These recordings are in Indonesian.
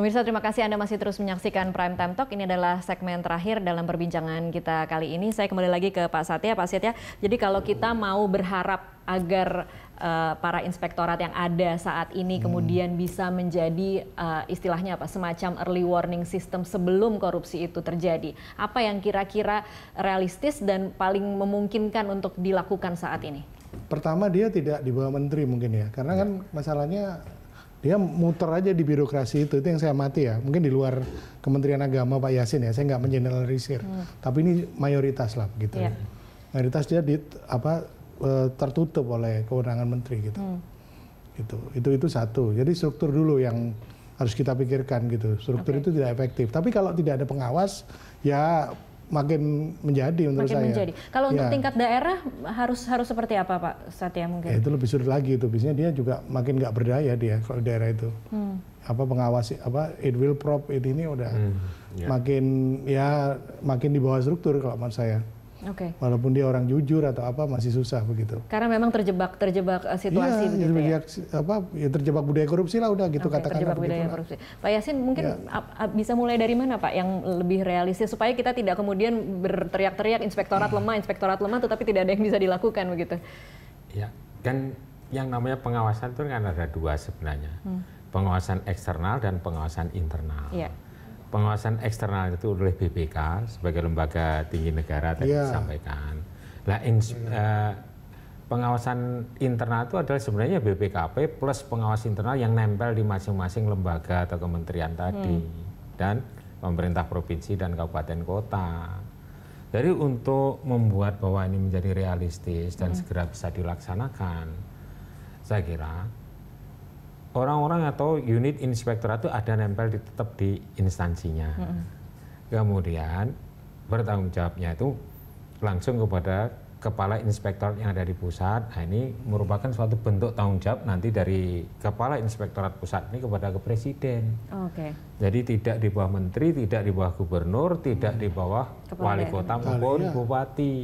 Pemirsa terima kasih Anda masih terus menyaksikan Prime Time Talk. Ini adalah segmen terakhir dalam perbincangan kita kali ini. Saya kembali lagi ke Pak Satya. Pak Satya, jadi kalau kita mau berharap agar uh, para inspektorat yang ada saat ini hmm. kemudian bisa menjadi uh, istilahnya apa semacam early warning system sebelum korupsi itu terjadi. Apa yang kira-kira realistis dan paling memungkinkan untuk dilakukan saat ini? Pertama dia tidak di bawah menteri mungkin ya, karena kan ya. masalahnya dia muter aja di birokrasi itu itu yang saya mati ya mungkin di luar Kementerian Agama Pak Yasin ya saya nggak mengeneralisir hmm. tapi ini mayoritas lah gitu yeah. Iya. mayoritas dia di apa e, tertutup oleh kewenangan menteri gitu hmm. itu itu itu satu jadi struktur dulu yang harus kita pikirkan gitu struktur okay. itu tidak efektif tapi kalau tidak ada pengawas ya makin menjadi menurut makin saya. Menjadi. Kalau ya. untuk tingkat daerah harus harus seperti apa Pak Satya mungkin? Ya, itu lebih sulit lagi itu biasanya dia juga makin nggak berdaya dia kalau daerah itu. Hmm. Apa pengawasi apa it will prop it ini udah hmm. ya. makin ya makin di bawah struktur kalau menurut saya. Okay. Walaupun dia orang jujur atau apa masih susah begitu. Karena memang terjebak terjebak eh, situasi ya, begitu ya. apa ya terjebak budaya korupsi lah udah gitu okay, katakanlah terjebak gitu budaya korupsi. Pak Yasin mungkin ya. bisa mulai dari mana Pak yang lebih realistis supaya kita tidak kemudian berteriak-teriak inspektorat iya. lemah, inspektorat lemah tetapi tidak ada yang bisa dilakukan begitu. Ya, kan yang namanya pengawasan itu kan ada dua sebenarnya. Hmm. Pengawasan eksternal dan pengawasan internal. Ya pengawasan eksternal itu oleh BPK sebagai lembaga tinggi negara tadi yeah. disampaikan. Nah, ins, iya. eh, pengawasan internal itu adalah sebenarnya BPKP plus pengawas internal yang nempel di masing-masing lembaga atau kementerian tadi hmm. dan pemerintah provinsi dan kabupaten kota. Jadi untuk membuat bahwa ini menjadi realistis dan hmm. segera bisa dilaksanakan, saya kira orang-orang atau unit inspektorat itu ada nempel di, tetap di instansinya. mm Kemudian bertanggung jawabnya itu langsung kepada kepala inspektorat yang ada di pusat. Nah, ini merupakan suatu bentuk tanggung jawab nanti dari kepala inspektorat pusat ini kepada ke presiden. Oke. Okay. Jadi tidak di bawah menteri, tidak di bawah gubernur, tidak mm. di bawah kepala wali kota maupun ya. bupati.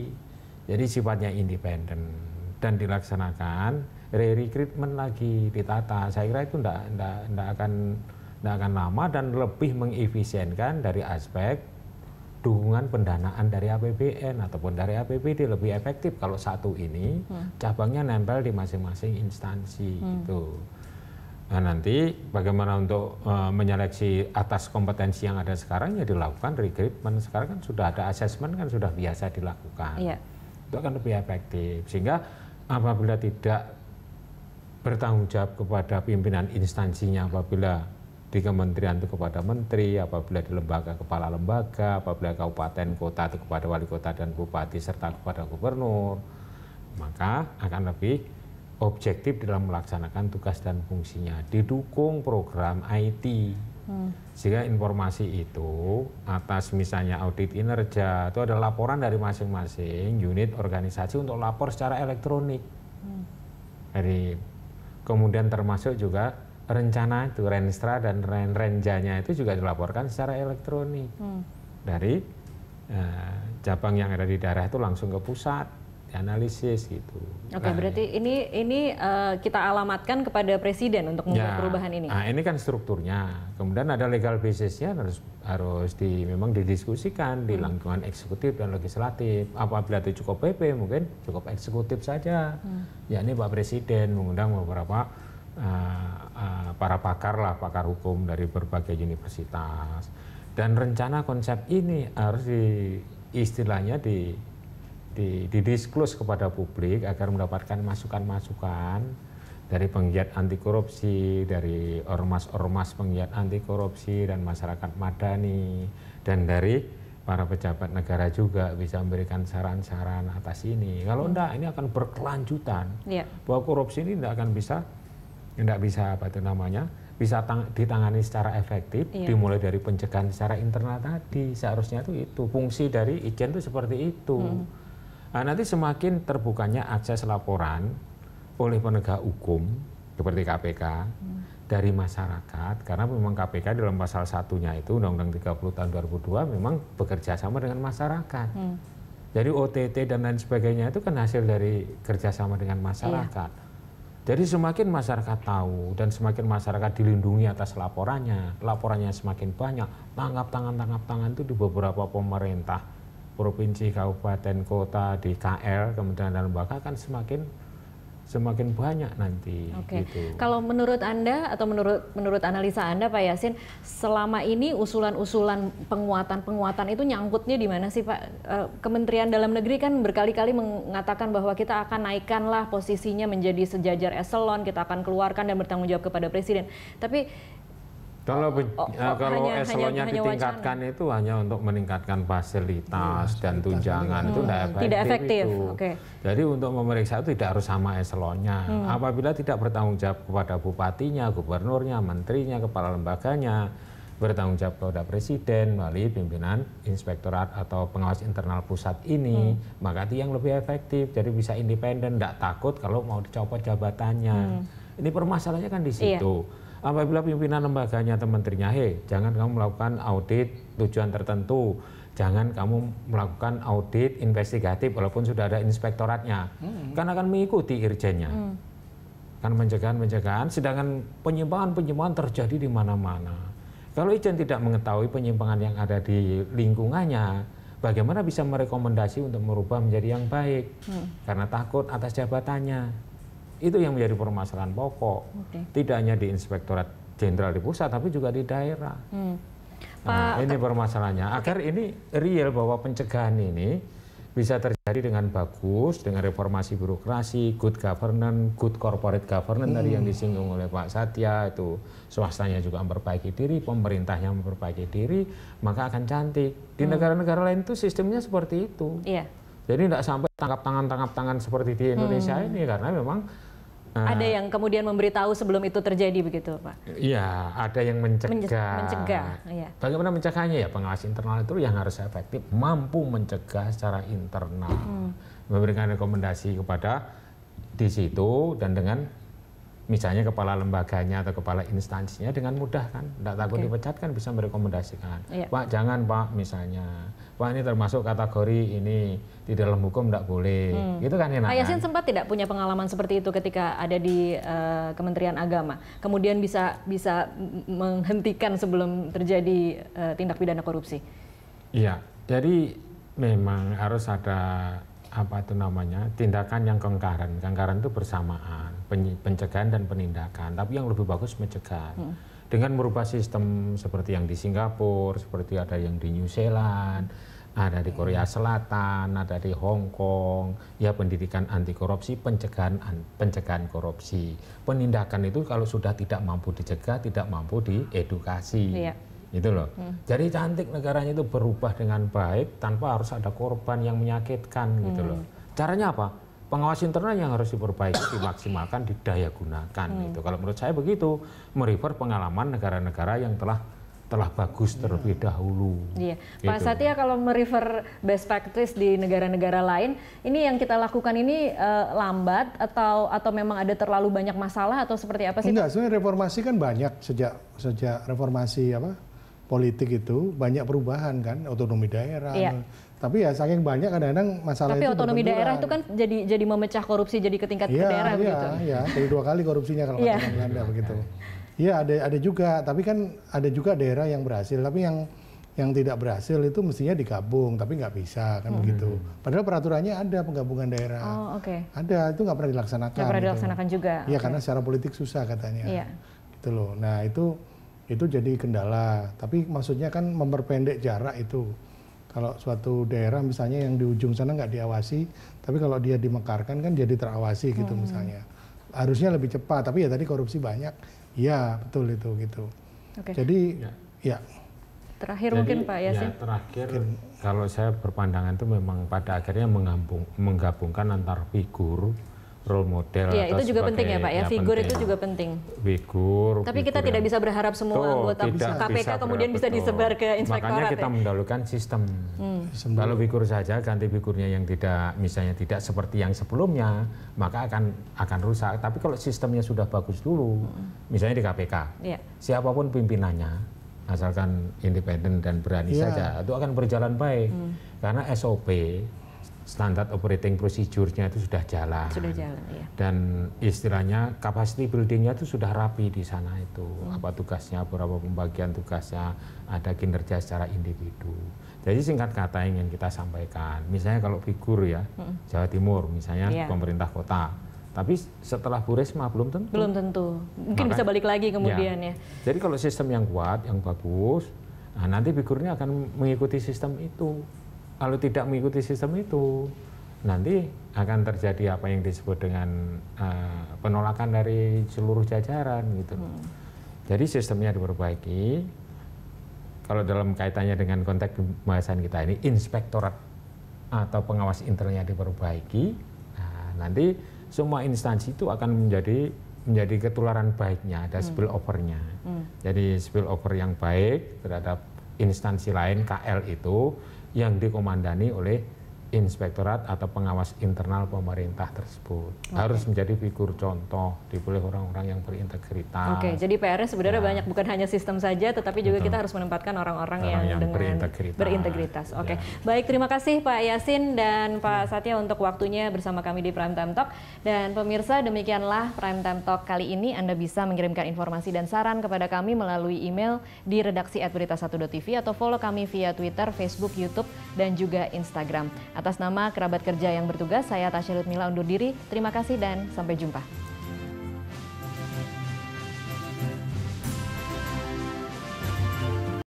Jadi sifatnya independen dan dilaksanakan re-recruitment lagi ditata saya kira itu tidak tidak tidak akan tidak akan lama dan lebih mengefisienkan dari aspek dukungan pendanaan dari APBN ataupun dari APBD lebih efektif kalau satu ini hmm. cabangnya nempel di masing-masing instansi hmm. itu Nah, nanti bagaimana untuk uh, menyeleksi atas kompetensi yang ada sekarang ya dilakukan recruitment sekarang kan sudah ada assessment kan sudah biasa dilakukan. Yeah. Itu akan lebih efektif sehingga apabila tidak bertanggung jawab kepada pimpinan instansinya apabila di kementerian itu kepada menteri, apabila di lembaga kepala lembaga, apabila kabupaten kota itu kepada wali kota dan bupati serta kepada gubernur, maka akan lebih objektif dalam melaksanakan tugas dan fungsinya. Didukung program IT Hmm. Sehingga informasi itu atas misalnya audit kinerja itu ada laporan dari masing-masing unit organisasi untuk lapor secara elektronik. Hmm. Dari kemudian termasuk juga rencana itu renstra dan ren renjanya itu juga dilaporkan secara elektronik hmm. dari eh, cabang yang ada di daerah itu langsung ke pusat analisis gitu. Oke, okay, nah, berarti ini ini uh, kita alamatkan kepada presiden untuk membuat ya, perubahan ini. Nah, ini kan strukturnya. Kemudian ada legal basisnya harus harus di memang didiskusikan di hmm. lingkungan eksekutif dan legislatif. Apabila itu cukup PP mungkin cukup eksekutif saja. Hmm. Ya ini Pak Presiden mengundang beberapa uh, uh, para pakar lah, pakar hukum dari berbagai universitas. Dan rencana konsep ini harus di istilahnya di didisklus kepada publik agar mendapatkan masukan-masukan dari penggiat anti korupsi, dari ormas-ormas penggiat anti korupsi dan masyarakat madani dan dari para pejabat negara juga bisa memberikan saran-saran atas ini. Kalau hmm. enggak ini akan berkelanjutan. Yeah. Bahwa korupsi ini enggak akan bisa enggak bisa apa itu namanya? bisa tang ditangani secara efektif iya. dimulai dari pencegahan secara internal tadi seharusnya itu itu fungsi dari ijen itu seperti itu hmm. Nah, nanti semakin terbukanya akses laporan oleh penegak hukum seperti KPK hmm. dari masyarakat karena memang KPK dalam pasal satunya itu Undang-Undang 30 tahun 2002 memang bekerja sama dengan masyarakat. Hmm. Jadi OTT dan lain sebagainya itu kan hasil dari kerjasama dengan masyarakat. Iya. Jadi semakin masyarakat tahu dan semakin masyarakat dilindungi atas laporannya, laporannya semakin banyak, tangkap tangan-tangkap tangan itu di beberapa pemerintah provinsi, kabupaten, kota, di KL, kementerian dan lembaga akan semakin semakin banyak nanti. Gitu. Kalau menurut anda atau menurut menurut analisa anda Pak Yasin, selama ini usulan-usulan penguatan-penguatan itu nyangkutnya di mana sih Pak? Eh, kementerian Dalam Negeri kan berkali-kali mengatakan bahwa kita akan naikkanlah posisinya menjadi sejajar eselon, kita akan keluarkan dan bertanggung jawab kepada Presiden. Tapi kalau oh, eh, oh, kalau hanya, eselonnya hanya, ditingkatkan hanya itu hanya untuk meningkatkan fasilitas hmm, dan tunjangan itu tidak hmm. efektif. Tidak efektif. Itu. Okay. Jadi untuk memeriksa itu tidak harus sama eselonnya. Hmm. Apabila tidak bertanggung jawab kepada bupatinya, gubernurnya, menterinya, kepala lembaganya, bertanggung jawab kepada presiden wali, pimpinan inspektorat atau pengawas internal pusat ini hmm. maka itu yang lebih efektif jadi bisa independen tidak takut kalau mau dicopot jabatannya hmm. ini permasalahannya kan di iya. situ iya apabila pimpinan lembaganya atau menterinya, hei, jangan kamu melakukan audit tujuan tertentu, jangan kamu melakukan audit investigatif walaupun sudah ada inspektoratnya, hmm. karena akan mengikuti irjennya. Hmm. Kan pencegahan-pencegahan, sedangkan penyimpangan-penyimpangan terjadi di mana-mana. Kalau irjen tidak mengetahui penyimpangan yang ada di lingkungannya, bagaimana bisa merekomendasi untuk merubah menjadi yang baik? Hmm. Karena takut atas jabatannya. Itu yang menjadi permasalahan pokok. Okay. Tidak hanya di Inspektorat Jenderal di pusat, tapi juga di daerah. Hmm. Nah, ini permasalahannya. Okay. Agar ini real bahwa pencegahan ini bisa terjadi dengan bagus, dengan reformasi birokrasi, good governance, good corporate governance hmm. tadi yang hmm. disinggung oleh Pak Satya itu swastanya juga memperbaiki diri, pemerintahnya memperbaiki diri, maka akan cantik. Di hmm. negara-negara hmm. lain itu sistemnya seperti itu. Yeah. Jadi tidak sampai tangkap tangan-tangkap tangan seperti di Indonesia hmm. ini karena memang Uh, ada yang kemudian memberitahu sebelum itu terjadi begitu, Pak? Iya, ada yang mencegah. Mencegah. Iya. Bagaimana mencegahnya ya pengawas internal itu yang harus efektif, mampu mencegah secara internal, hmm. memberikan rekomendasi kepada di situ dan dengan misalnya kepala lembaganya atau kepala instansinya dengan mudah kan tidak takut okay. dipecat kan bisa merekomendasikan yeah. pak jangan pak misalnya pak ini termasuk kategori ini di dalam hukum tidak boleh hmm. gitu kan enak Pak kan? sempat tidak punya pengalaman seperti itu ketika ada di uh, Kementerian Agama kemudian bisa bisa menghentikan sebelum terjadi uh, tindak pidana korupsi iya jadi memang harus ada apa itu namanya tindakan yang kengkaran kengkaran itu bersamaan pencegahan dan penindakan tapi yang lebih bagus mencegah hmm. dengan merubah sistem seperti yang di Singapura seperti ada yang di New Zealand ada di Korea Selatan ada di Hong Kong ya pendidikan anti korupsi pencegahan pencegahan korupsi penindakan itu kalau sudah tidak mampu dicegah tidak mampu diedukasi yeah gitu loh. Hmm. Jadi cantik negaranya itu berubah dengan baik tanpa harus ada korban yang menyakitkan gitu loh. Hmm. Caranya apa? Pengawas internal yang harus diperbaiki, dimaksimalkan, didaya gunakan hmm. gitu. Kalau menurut saya begitu, merefer pengalaman negara-negara yang telah telah bagus hmm. terlebih dahulu. Iya, gitu. Pak Satya kalau merefer best practice di negara-negara lain, ini yang kita lakukan ini uh, lambat atau atau memang ada terlalu banyak masalah atau seperti apa sih? Enggak, sebenarnya reformasi kan banyak sejak sejak reformasi apa politik itu banyak perubahan kan otonomi daerah. Iya. Tapi ya saking banyak kadang-kadang masalah Tapi itu otonomi berbenturan. daerah itu kan jadi jadi memecah korupsi jadi ke tingkat iya, daerah iya, gitu. Iya, jadi dua kali korupsinya kalau iya. kata Belanda begitu. Iya, ada ada juga, tapi kan ada juga daerah yang berhasil, tapi yang yang tidak berhasil itu mestinya digabung, tapi nggak bisa kan hmm. begitu. Padahal peraturannya ada penggabungan daerah. Oh, oke. Okay. Ada, itu nggak pernah dilaksanakan. Nggak pernah gitu. juga. Iya, okay. karena secara politik susah katanya. Iya. Gitu loh. Nah, itu itu jadi kendala. Tapi maksudnya kan memperpendek jarak itu. Kalau suatu daerah misalnya yang di ujung sana nggak diawasi, tapi kalau dia dimekarkan kan jadi terawasi gitu hmm. misalnya. Harusnya lebih cepat, tapi ya tadi korupsi banyak. Iya, betul itu gitu. Okay. Jadi ya. ya. Terakhir jadi, mungkin Pak Yasin. Ya, ya terakhir kalau saya berpandangan itu memang pada akhirnya menggabungkan antar figur role model. Iya itu juga penting ya Pak ya, figur itu juga penting. Figur. Tapi kita tidak bisa berharap semua Tuh, anggota KPK kemudian bisa disebar ke inspektorat. Makanya kita ya? mendahulukan sistem. Hmm. Kalau figur saja ganti figurnya yang tidak misalnya tidak seperti yang sebelumnya, maka akan akan rusak. Tapi kalau sistemnya sudah bagus dulu, hmm. misalnya di KPK, iya. siapapun pimpinannya, asalkan independen dan berani iya. saja itu akan berjalan baik hmm. karena SOP standar operating procedure-nya itu sudah jalan. Sudah jalan, ya. Dan istilahnya capacity building-nya itu sudah rapi di sana itu. Hmm. Apa tugasnya, berapa pembagian tugasnya, ada kinerja secara individu. Jadi singkat kata ingin kita sampaikan, misalnya kalau figur ya, hmm. Jawa Timur misalnya ya. pemerintah kota. Tapi setelah Bu Risma belum tentu. Belum tentu. Mungkin Makanya, bisa balik lagi ya. kemudian ya. ya. Jadi kalau sistem yang kuat, yang bagus, nah nanti figurnya akan mengikuti sistem itu kalau tidak mengikuti sistem itu nanti akan terjadi apa yang disebut dengan uh, penolakan dari seluruh jajaran gitu. Hmm. Jadi sistemnya diperbaiki. Kalau dalam kaitannya dengan konteks pembahasan kita ini inspektorat atau pengawas internalnya diperbaiki, nah, nanti semua instansi itu akan menjadi menjadi ketularan baiknya ada hmm. overnya. Hmm. Jadi over yang baik terhadap instansi lain KL itu yang dikomandani oleh inspektorat atau pengawas internal pemerintah tersebut okay. harus menjadi figur contoh dipilih orang-orang yang berintegritas. Oke, okay, jadi PR sebenarnya nah. banyak bukan hanya sistem saja, tetapi juga Betul. kita harus menempatkan orang-orang yang, yang dengan berintegritas. berintegritas. Oke, okay. ya. baik terima kasih Pak Yasin dan Pak ya. Satya untuk waktunya bersama kami di Prime Time Talk dan pemirsa demikianlah Prime Time Talk kali ini Anda bisa mengirimkan informasi dan saran kepada kami melalui email di redaksi berita1.tv atau follow kami via Twitter, Facebook, YouTube dan juga Instagram. Atau Atas nama kerabat kerja yang bertugas, saya Tasya Lutmila undur diri. Terima kasih dan sampai jumpa.